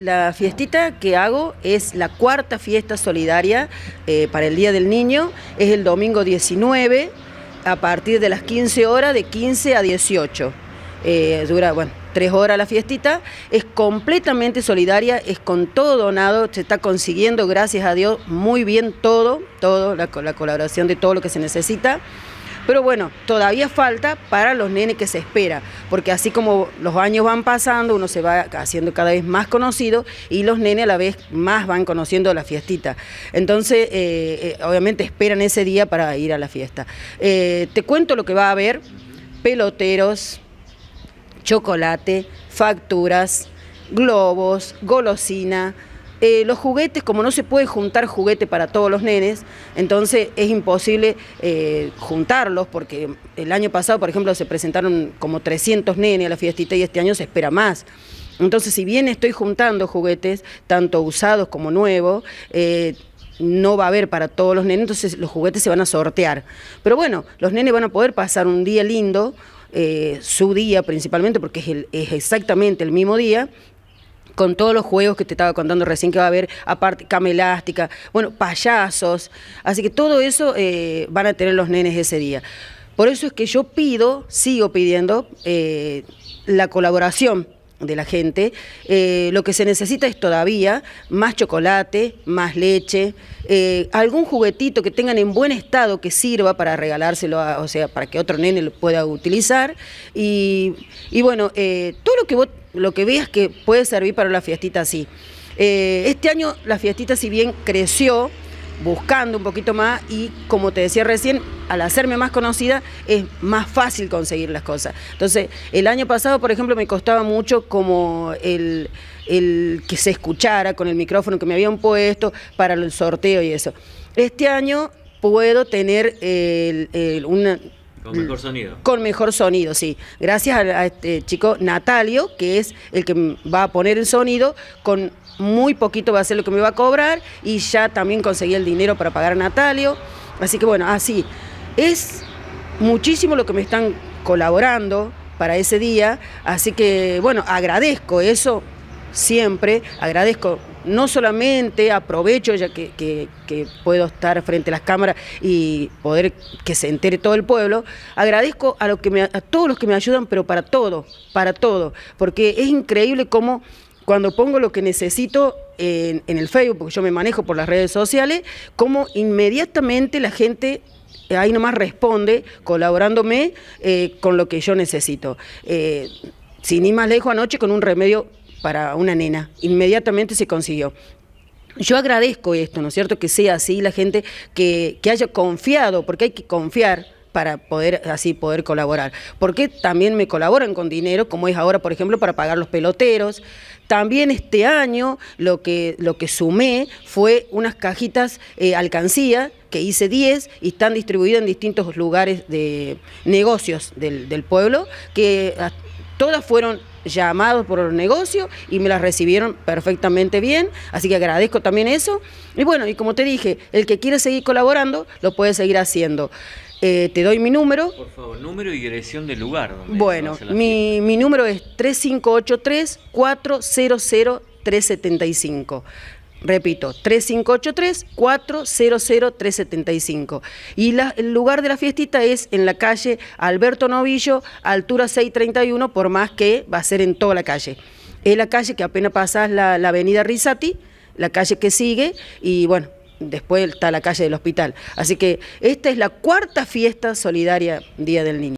La fiestita que hago es la cuarta fiesta solidaria eh, para el Día del Niño, es el domingo 19 a partir de las 15 horas, de 15 a 18. Eh, dura, tres horas la fiestita, es completamente solidaria, es con todo donado, se está consiguiendo, gracias a Dios, muy bien todo, todo, la colaboración de todo lo que se necesita. Pero bueno, todavía falta para los nenes que se espera, porque así como los años van pasando, uno se va haciendo cada vez más conocido y los nenes a la vez más van conociendo la fiestita. Entonces, eh, eh, obviamente esperan ese día para ir a la fiesta. Eh, te cuento lo que va a haber, peloteros, chocolate, facturas, globos, golosina, eh, los juguetes, como no se puede juntar juguete para todos los nenes, entonces es imposible eh, juntarlos, porque el año pasado, por ejemplo, se presentaron como 300 nenes a la fiestita y este año se espera más. Entonces, si bien estoy juntando juguetes, tanto usados como nuevos, eh, no va a haber para todos los nenes, entonces los juguetes se van a sortear. Pero bueno, los nenes van a poder pasar un día lindo, su día principalmente, porque es exactamente el mismo día, con todos los juegos que te estaba contando recién que va a haber, aparte camelástica, bueno, payasos. Así que todo eso eh, van a tener los nenes ese día. Por eso es que yo pido, sigo pidiendo eh, la colaboración de la gente. Eh, lo que se necesita es todavía más chocolate, más leche, algún juguetito que tengan en buen estado que sirva para regalárselo, o sea, para que otro nene lo pueda utilizar. Y, bueno, todo lo que vos lo que es que puede servir para la fiestita así. Eh, este año la fiestita si bien creció, buscando un poquito más y como te decía recién, al hacerme más conocida es más fácil conseguir las cosas. Entonces, el año pasado, por ejemplo, me costaba mucho como el, que se escuchara con el micrófono que me habían puesto para el sorteo y eso. Este año puedo tener una, con mejor mm. sonido. Con mejor sonido, sí. Gracias a, este chico Natalio, que es el que va a poner el sonido, con muy poquito va a ser lo que me va a cobrar y ya también conseguí el dinero para pagar a Natalio. Así que bueno, así. Es muchísimo lo que me están colaborando para ese día, así que bueno, agradezco eso siempre, agradezco no solamente aprovecho ya que, puedo estar frente a las cámaras y poder que se entere todo el pueblo, agradezco a, que a todos los que me ayudan, pero para todo, para todo, porque es increíble cómo cuando pongo lo que necesito en, el Facebook, porque yo me manejo por las redes sociales, cómo inmediatamente la gente ahí nomás responde colaborándome eh, con lo que yo necesito. Eh, sin ir más lejos anoche con un remedio para una nena. Inmediatamente se consiguió. Yo agradezco esto, ¿no es cierto? Que sea así la gente que, que haya confiado, porque hay que confiar para poder así poder colaborar. Porque también me colaboran con dinero, como es ahora, por ejemplo, para pagar los peloteros. También este año lo que, lo que sumé fue unas cajitas eh, alcancía, que hice 10 y están distribuidas en distintos lugares de negocios del, del pueblo, que Todas fueron llamados por el negocio y me las recibieron perfectamente bien, así que agradezco también eso. Y bueno, y como te dije, el que quiere seguir colaborando lo puede seguir haciendo. Eh, te doy mi número. Por favor, número y dirección del lugar. Donde bueno, mi, mi número es 3583 400 375. Repito, 3583-400375. Y el lugar de la fiestita es en la calle Alberto Novillo, altura 631, por más que va a ser en toda la calle. Es la calle que apenas pasas la, la avenida Risati, la calle que sigue, y bueno, después está la calle del hospital. Así que esta es la cuarta fiesta solidaria Día del Niño.